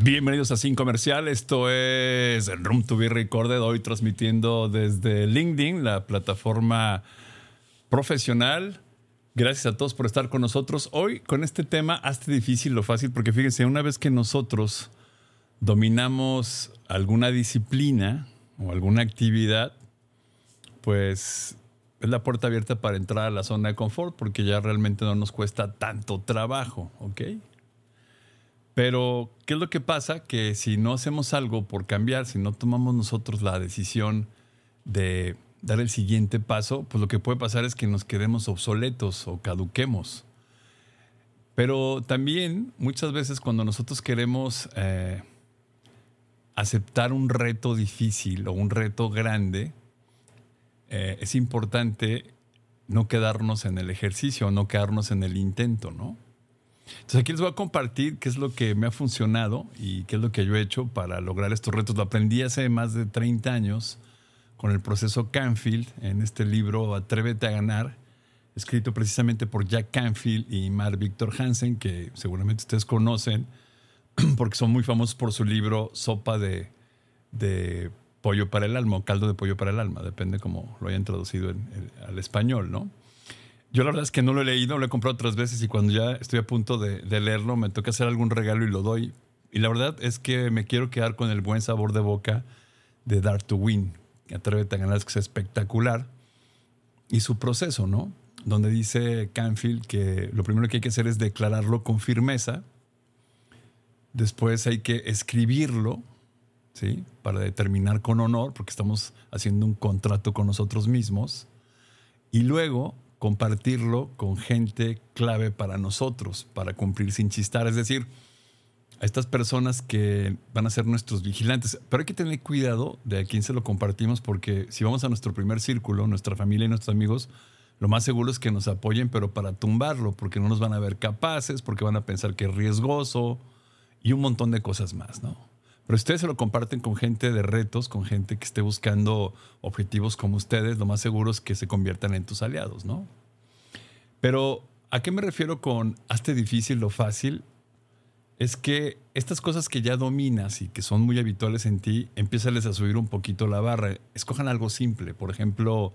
Bienvenidos a Sin Comercial, esto es el Room to Be Recorded, hoy transmitiendo desde LinkedIn, la plataforma profesional. Gracias a todos por estar con nosotros. Hoy con este tema, hazte difícil lo fácil, porque fíjense, una vez que nosotros dominamos alguna disciplina o alguna actividad, pues es la puerta abierta para entrar a la zona de confort, porque ya realmente no nos cuesta tanto trabajo, ¿ok? Pero, ¿qué es lo que pasa? Que si no hacemos algo por cambiar, si no tomamos nosotros la decisión de dar el siguiente paso, pues lo que puede pasar es que nos quedemos obsoletos o caduquemos. Pero también muchas veces cuando nosotros queremos eh, aceptar un reto difícil o un reto grande, eh, es importante no quedarnos en el ejercicio, no quedarnos en el intento, ¿no? Entonces aquí les voy a compartir qué es lo que me ha funcionado y qué es lo que yo he hecho para lograr estos retos. Lo aprendí hace más de 30 años con el proceso Canfield en este libro Atrévete a ganar, escrito precisamente por Jack Canfield y Mar Victor Hansen, que seguramente ustedes conocen porque son muy famosos por su libro Sopa de, pollo para el alma o caldo de pollo para el alma, depende cómo lo hayan traducido al español, ¿no? Yo la verdad es que no lo he leído, lo he comprado otras veces y cuando ya estoy a punto de, leerlo me toca hacer algún regalo y lo doy. Y la verdad es que me quiero quedar con el buen sabor de boca de Dare to Win, que Atrévete a Ganar, que es espectacular, y su proceso, ¿no? Donde dice Canfield que lo primero que hay que hacer es declararlo con firmeza, después hay que escribirlo, ¿sí? Para determinar con honor, porque estamos haciendo un contrato con nosotros mismos, y luego compartirlo con gente clave para nosotros, para cumplir sin chistar. Es decir, a estas personas que van a ser nuestros vigilantes. Pero hay que tener cuidado de a quién se lo compartimos, porque si vamos a nuestro primer círculo, nuestra familia y nuestros amigos, lo más seguro es que nos apoyen, pero para tumbarlo, porque no nos van a ver capaces, porque van a pensar que es riesgoso y un montón de cosas más, ¿no? Pero ustedes se lo comparten con gente de retos, con gente que esté buscando objetivos como ustedes, lo más seguro es que se conviertan en tus aliados, ¿no? Pero, ¿a qué me refiero con hazte difícil lo fácil? Es que estas cosas que ya dominas y que son muy habituales en ti, empiezales a subir un poquito la barra. Escojan algo simple, por ejemplo,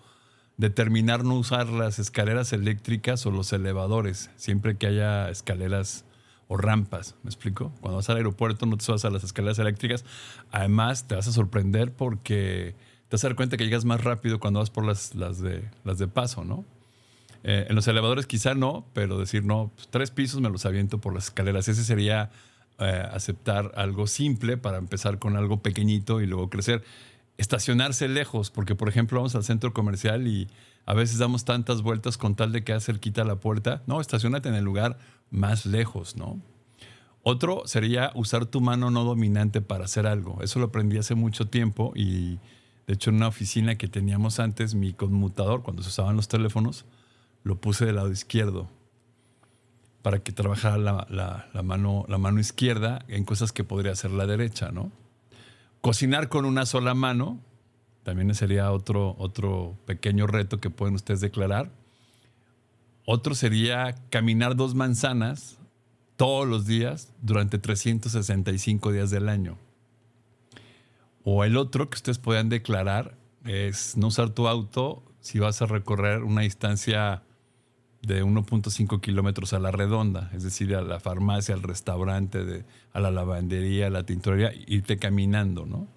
determinar no usar las escaleras eléctricas o los elevadores, siempre que haya escaleras o rampas, ¿me explico? Cuando vas al aeropuerto no te subas a las escaleras eléctricas. Además, te vas a sorprender porque te vas a dar cuenta que llegas más rápido cuando vas por las, las, de, las de paso, ¿no? Eh, en los elevadores quizá no, pero decir, no, pues, tres pisos me los aviento por las escaleras. Ese sería eh, aceptar algo simple para empezar con algo pequeñito y luego crecer. Estacionarse lejos, porque por ejemplo vamos al centro comercial y a veces damos tantas vueltas con tal de que cerquita la puerta. No, estacionate en el lugar más lejos, ¿no? Otro sería usar tu mano no dominante para hacer algo. Eso lo aprendí hace mucho tiempo y de hecho en una oficina que teníamos antes, mi conmutador, cuando se usaban los teléfonos, lo puse del lado izquierdo para que trabajara la, mano, la mano izquierda en cosas que podría hacer la derecha, ¿no? Cocinar con una sola mano también sería otro, otro pequeño reto que pueden ustedes declarar. Otro sería caminar dos manzanas todos los días durante 365 días del año. O el otro que ustedes puedan declarar es no usar tu auto si vas a recorrer una distancia de 1.5 kilómetros a la redonda, es decir, a la farmacia, al restaurante, a la lavandería, a la tintorería, irte caminando, ¿no?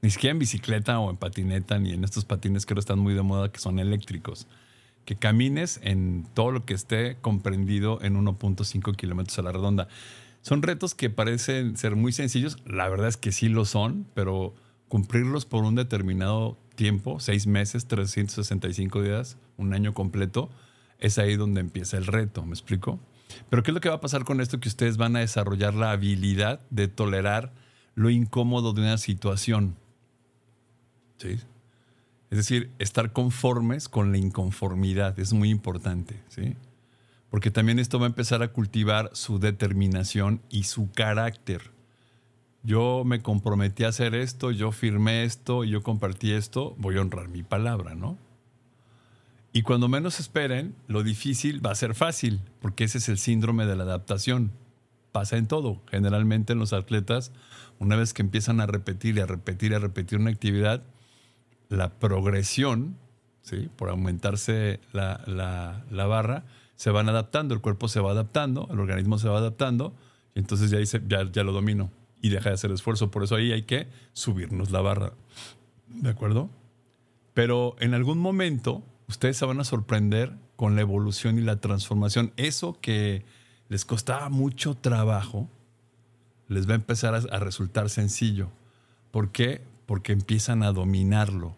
Ni siquiera en bicicleta o en patineta, ni en estos patines que ahora están muy de moda, que son eléctricos. Que camines en todo lo que esté comprendido en 1.5 kilómetros a la redonda. Son retos que parecen ser muy sencillos, la verdad es que sí lo son, pero cumplirlos por un determinado tiempo, seis meses, 365 días, un año completo, es ahí donde empieza el reto, ¿me explico? Pero ¿qué es lo que va a pasar con esto? Que ustedes van a desarrollar la habilidad de tolerar lo incómodo de una situación. ¿Sí? Es decir, estar conformes con la inconformidad es muy importante, ¿sí? Porque también esto va a empezar a cultivar su determinación y su carácter. Yo me comprometí a hacer esto, yo firmé esto, yo compartí esto, voy a honrar mi palabra, ¿no? Y cuando menos esperen, lo difícil va a ser fácil, porque ese es el síndrome de la adaptación. Pasa en todo. Generalmente en los atletas, una vez que empiezan a repetir y a repetir y a repetir una actividad, la progresión, ¿sí? por aumentarse la, barra, se van adaptando, el cuerpo se va adaptando, el organismo se va adaptando, y entonces ya, dice, ya, ya lo domino y deja de hacer esfuerzo. Por eso ahí hay que subirnos la barra. ¿De acuerdo? Pero en algún momento ustedes se van a sorprender con la evolución y la transformación. Eso que les costaba mucho trabajo, les va a empezar a, resultar sencillo. ¿Por qué? Porque empiezan a dominarlo.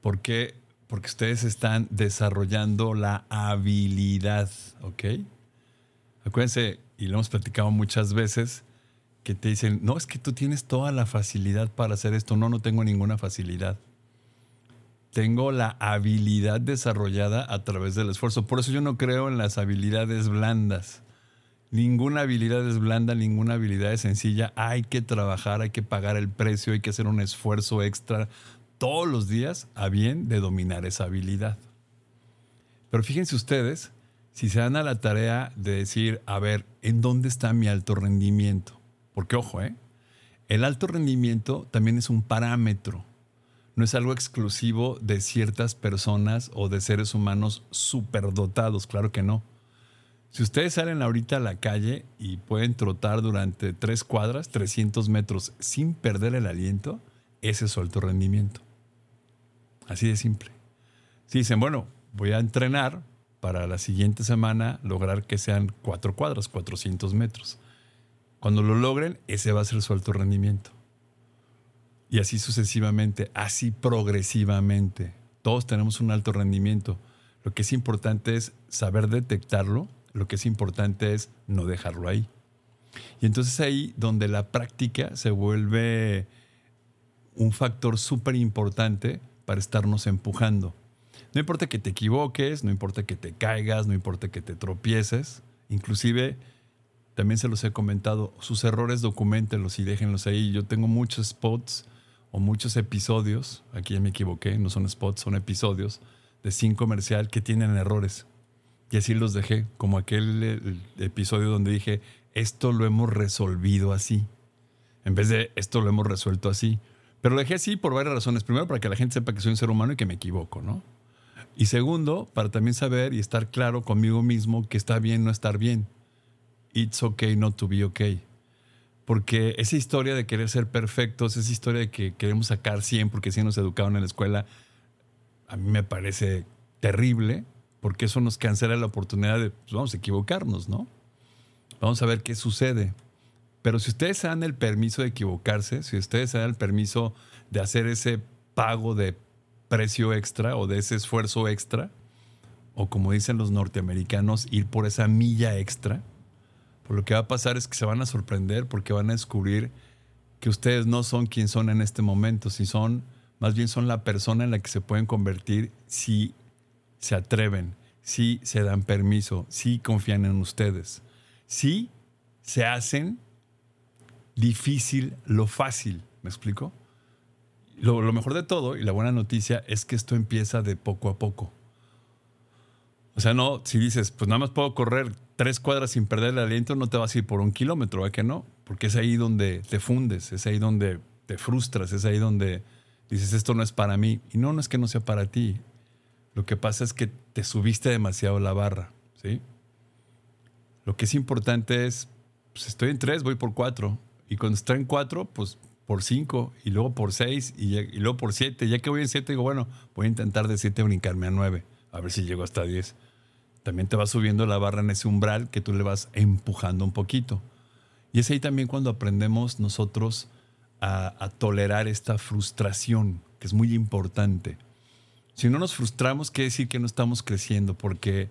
¿Por qué? Porque ustedes están desarrollando la habilidad, ¿ok? Acuérdense, y lo hemos platicado muchas veces, que te dicen, no, es que tú tienes toda la facilidad para hacer esto. No, no tengo ninguna facilidad tengo la habilidad desarrollada a través del esfuerzo. Por eso yo no creo en las habilidades blandas. Ninguna habilidad es blanda, ninguna habilidad es sencilla. Hay que trabajar, hay que pagar el precio, hay que hacer un esfuerzo extra todos los días a bien de dominar esa habilidad. Pero fíjense ustedes, si se dan a la tarea de decir, a ver, ¿en dónde está mi alto rendimiento? Porque ojo, ¿eh? el alto rendimiento también es un parámetro no es algo exclusivo de ciertas personas o de seres humanos superdotados, claro que no. Si ustedes salen ahorita a la calle y pueden trotar durante tres cuadras, 300 metros, sin perder el aliento, ese es su alto rendimiento. Así de simple. Si dicen, bueno, voy a entrenar para la siguiente semana lograr que sean cuatro cuadras, 400 metros. Cuando lo logren, ese va a ser su alto rendimiento y así sucesivamente, así progresivamente. Todos tenemos un alto rendimiento. Lo que es importante es saber detectarlo, lo que es importante es no dejarlo ahí. Y entonces ahí donde la práctica se vuelve un factor súper importante para estarnos empujando. No importa que te equivoques, no importa que te caigas, no importa que te tropieces, inclusive también se los he comentado, sus errores documentenlos y déjenlos ahí. Yo tengo muchos spots o muchos episodios, aquí ya me equivoqué, no son spots, son episodios de sin comercial que tienen errores. Y así los dejé, como aquel episodio donde dije, esto lo hemos resolvido así, en vez de esto lo hemos resuelto así. Pero lo dejé así por varias razones. Primero, para que la gente sepa que soy un ser humano y que me equivoco, ¿no? Y segundo, para también saber y estar claro conmigo mismo que está bien no estar bien. It's okay not to be okay porque esa historia de querer ser perfectos, esa historia de que queremos sacar 100 porque 100 nos educaron en la escuela, a mí me parece terrible, porque eso nos cancela la oportunidad de, pues, vamos a equivocarnos, ¿no? Vamos a ver qué sucede. Pero si ustedes dan el permiso de equivocarse, si ustedes dan el permiso de hacer ese pago de precio extra o de ese esfuerzo extra, o como dicen los norteamericanos, ir por esa milla extra, lo que va a pasar es que se van a sorprender porque van a descubrir que ustedes no son quien son en este momento, si son, más bien son la persona en la que se pueden convertir si se atreven, si se dan permiso, si confían en ustedes, si se hacen difícil lo fácil, ¿me explico? lo, mejor de todo y la buena noticia es que esto empieza de poco a poco. O sea, no, si dices, pues nada más puedo correr tres cuadras sin perder el aliento, no te vas a ir por un kilómetro, ¿a ¿eh que no? Porque es ahí donde te fundes, es ahí donde te frustras, es ahí donde dices, esto no es para mí. Y no, no es que no sea para ti. Lo que pasa es que te subiste demasiado la barra, ¿sí? Lo que es importante es, pues estoy en tres, voy por cuatro. Y cuando estoy en cuatro, pues por cinco, y luego por seis, y, y luego por siete. Ya que voy en siete, digo, bueno, voy a intentar de siete brincarme a nueve, a ver si llego hasta diez también te va subiendo la barra en ese umbral que tú le vas empujando un poquito. Y es ahí también cuando aprendemos nosotros a, tolerar esta frustración, que es muy importante. Si no nos frustramos, ¿qué decir que no estamos creciendo, porque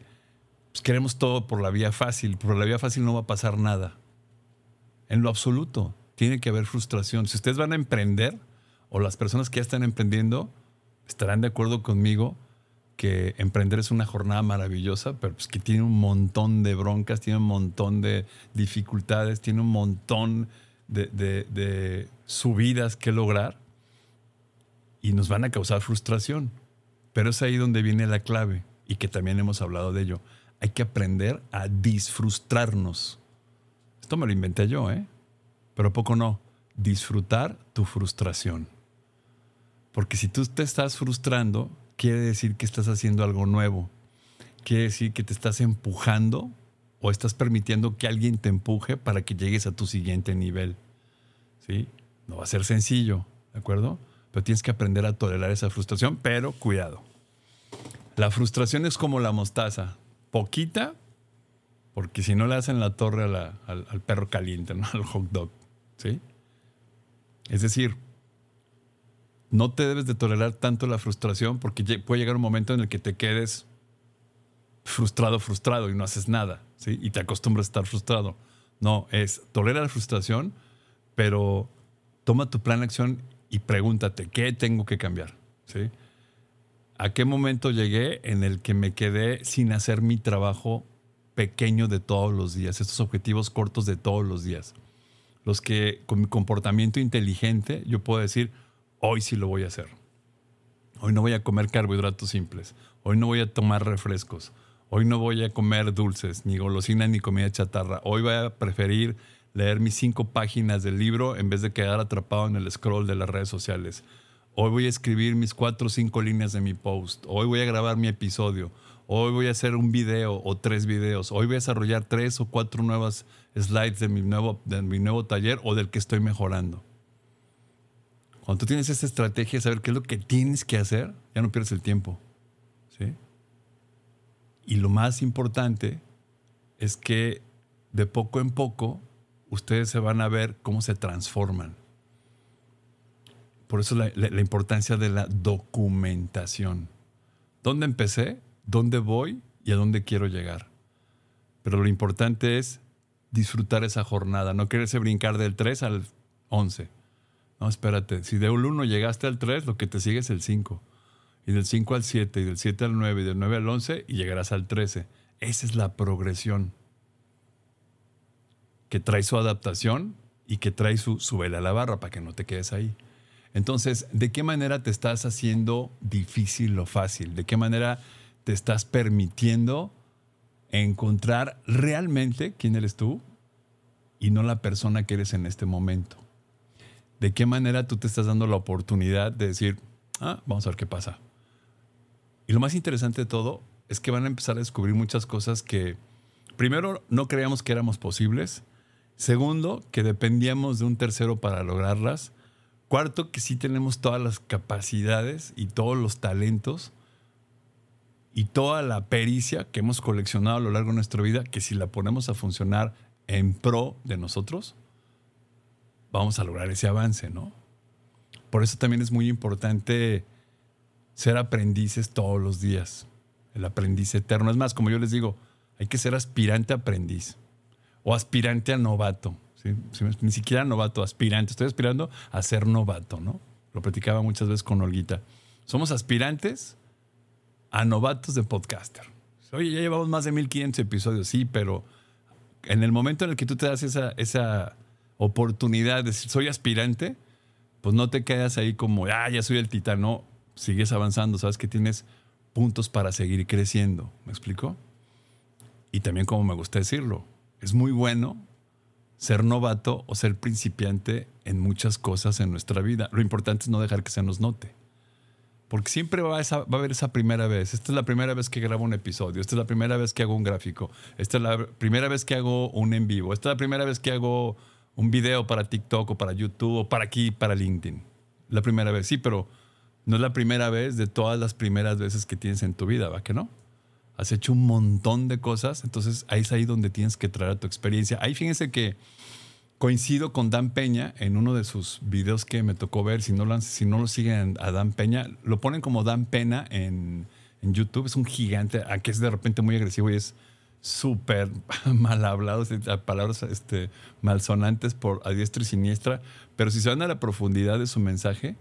pues, queremos todo por la vía fácil. Por la vía fácil no va a pasar nada. En lo absoluto, tiene que haber frustración. Si ustedes van a emprender, o las personas que ya están emprendiendo, estarán de acuerdo conmigo, que emprender es una jornada maravillosa, pero pues, que tiene un montón de broncas, tiene un montón de dificultades, tiene un montón de, de subidas que lograr y nos van a causar frustración. Pero es ahí donde viene la clave y que también hemos hablado de ello. Hay que aprender a disfrutarnos. Esto me lo inventé yo, ¿eh? Pero poco no. Disfrutar tu frustración. Porque si tú te estás frustrando, quiere decir que estás haciendo algo nuevo. Quiere decir que te estás empujando o estás permitiendo que alguien te empuje para que llegues a tu siguiente nivel. ¿Sí? No va a ser sencillo, ¿de acuerdo? Pero tienes que aprender a tolerar esa frustración, pero cuidado. La frustración es como la mostaza, poquita, porque si no le hacen la torre al, perro caliente, ¿no? al hot dog. ¿sí? Es decir, no te debes de tolerar tanto la frustración porque puede llegar un momento en el que te quedes frustrado, frustrado y no haces nada, ¿sí? Y te acostumbras a estar frustrado. No, es tolera la frustración, pero toma tu plan de acción y pregúntate, ¿qué tengo que cambiar? ¿Sí? ¿A qué momento llegué en el que me quedé sin hacer mi trabajo pequeño de todos los días, estos objetivos cortos de todos los días? Los que con mi comportamiento inteligente yo puedo decir, hoy sí lo voy a hacer. Hoy no voy a comer carbohidratos simples. Hoy no voy a tomar refrescos. Hoy no voy a comer dulces, ni golosinas, ni comida chatarra. Hoy voy a preferir leer mis cinco páginas del libro en vez de quedar atrapado en el scroll de las redes sociales. Hoy voy a escribir mis cuatro o cinco líneas de mi post. Hoy voy a grabar mi episodio. Hoy voy a hacer un video o tres videos. Hoy voy a desarrollar tres o cuatro nuevas slides de mi nuevo, de mi nuevo taller o del que estoy mejorando. Cuando tú tienes esa estrategia de saber qué es lo que tienes que hacer, ya no pierdes el tiempo. Y lo más importante es que de poco en poco ustedes se van a ver cómo se transforman. Por eso la, la importancia de la documentación. ¿Dónde empecé? ¿Dónde voy? ¿Y a dónde quiero llegar? Pero lo importante es disfrutar esa jornada, no quererse brincar del 3 al 11. No, espérate, si de un 1 llegaste al 3, lo que te sigue es el 5. Y del 5 al 7, y del 7 al 9, y del 9 al 11, y llegarás al 13. Esa es la progresión que trae su adaptación y que trae su vela a la barra para que no te quedes ahí. Entonces, ¿de qué manera te estás haciendo difícil lo fácil? ¿De qué manera te estás permitiendo encontrar realmente quién eres tú y no la persona que eres en este momento? de qué manera tú te estás dando la oportunidad de decir, ah, vamos a ver qué pasa. Y lo más interesante de todo es que van a empezar a descubrir muchas cosas que, primero, no creíamos que éramos posibles. Segundo, que dependíamos de un tercero para lograrlas. Cuarto, que sí tenemos todas las capacidades y todos los talentos y toda la pericia que hemos coleccionado a lo largo de nuestra vida, que si la ponemos a funcionar en pro de nosotros, vamos a lograr ese avance, ¿no? Por eso también es muy importante ser aprendices todos los días, el aprendiz eterno. Es más, como yo les digo, hay que ser aspirante aprendiz o aspirante a novato. Ni siquiera novato, aspirante. Estoy aspirando a ser novato, ¿no? Lo platicaba muchas veces con Olguita. Somos aspirantes a novatos de podcaster. Oye, ya llevamos más de 1500 episodios, sí, pero en el momento en el que tú te das esa oportunidad de decir, soy aspirante, pues no te quedas ahí como, ah, ya soy el titán. No, sigues avanzando, sabes que tienes puntos para seguir creciendo. ¿Me explico? Y también como me gusta decirlo, es muy bueno ser novato o ser principiante en muchas cosas en nuestra vida. Lo importante es no dejar que se nos note. Porque siempre va va a haber esa primera vez. Esta es la primera vez que grabo un episodio. Esta es la primera vez que hago un gráfico. Esta es la primera vez que hago un en vivo. Esta es la primera vez que hago un video para TikTok o para YouTube o para aquí, para LinkedIn. La primera vez, sí, pero no es la primera vez de todas las primeras veces que tienes en tu vida, ¿va que no? Has hecho un montón de cosas, entonces ahí es ahí donde tienes que traer tu experiencia. Ahí fíjense que coincido con Dan Peña en uno de sus videos que me tocó ver. Si no lo, si no lo siguen a Dan Peña, lo ponen como Dan Pena en, YouTube. Es un gigante, aunque es de repente muy agresivo y es súper mal hablados, eh, palabras este, malsonantes por a diestra y siniestra, pero si se van a la profundidad de su mensaje,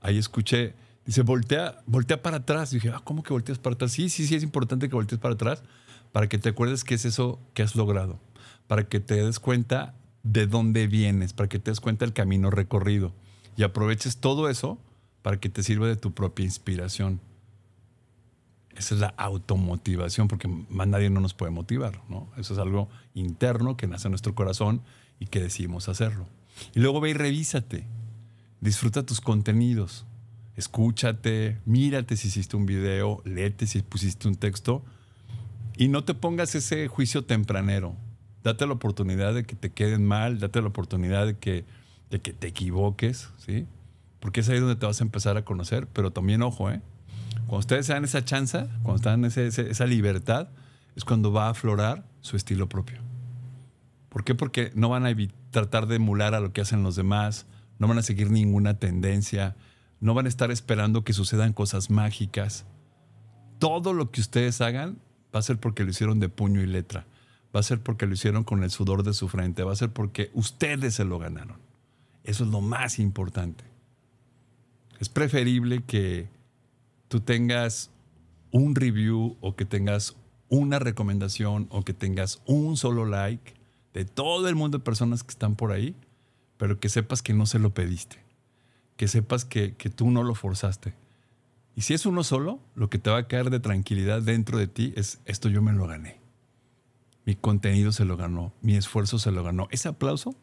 ahí escuché, dice, voltea, voltea para atrás. dije, ah, ¿cómo que volteas para atrás? Sí, sí, sí, es importante que voltees para atrás para que te acuerdes qué es eso que has logrado, para que te des cuenta de dónde vienes, para que te des cuenta el camino recorrido y aproveches todo eso para que te sirva de tu propia inspiración. Esa es la automotivación, porque más nadie no nos puede motivar, ¿no? Eso es algo interno que nace en nuestro corazón y que decidimos hacerlo. Y luego ve y revísate. Disfruta tus contenidos. Escúchate, mírate si hiciste un video, léete si pusiste un texto y no te pongas ese juicio tempranero. Date la oportunidad de que te queden mal, date la oportunidad de que, de que te equivoques, ¿sí? Porque es ahí donde te vas a empezar a conocer, pero también ojo, ¿eh? Cuando ustedes se dan esa chance, cuando están dan esa libertad, es cuando va a aflorar su estilo propio. ¿Por qué? Porque no van a tratar de emular a lo que hacen los demás, no van a seguir ninguna tendencia, no van a estar esperando que sucedan cosas mágicas. Todo lo que ustedes hagan va a ser porque lo hicieron de puño y letra, va a ser porque lo hicieron con el sudor de su frente, va a ser porque ustedes se lo ganaron. Eso es lo más importante. Es preferible que tú tengas un review o que tengas una recomendación o que tengas un solo like de todo el mundo de personas que están por ahí, pero que sepas que no se lo pediste, que sepas que, que tú no lo forzaste. Y si es uno solo, lo que te va a caer de tranquilidad dentro de ti es esto yo me lo gané. Mi contenido se lo ganó, mi esfuerzo se lo ganó. Ese aplauso,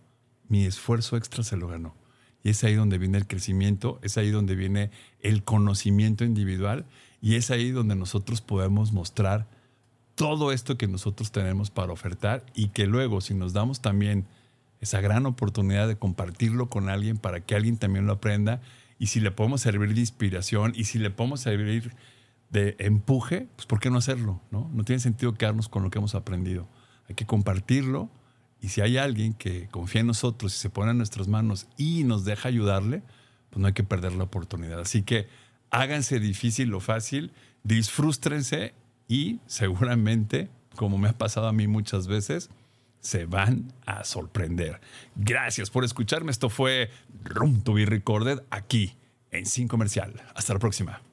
mi esfuerzo extra se lo ganó. Y es ahí donde viene el crecimiento, es ahí donde viene el conocimiento individual y es ahí donde nosotros podemos mostrar todo esto que nosotros tenemos para ofertar y que luego si nos damos también esa gran oportunidad de compartirlo con alguien para que alguien también lo aprenda y si le podemos servir de inspiración y si le podemos servir de empuje, pues ¿por qué no hacerlo? No, no tiene sentido quedarnos con lo que hemos aprendido. Hay que compartirlo y si hay alguien que confía en nosotros y se pone en nuestras manos y nos deja ayudarle, pues no hay que perder la oportunidad. Así que háganse difícil lo fácil, disfrústrense y seguramente, como me ha pasado a mí muchas veces, se van a sorprender. Gracias por escucharme. Esto fue Room to be Recorded aquí en Sin Comercial. Hasta la próxima.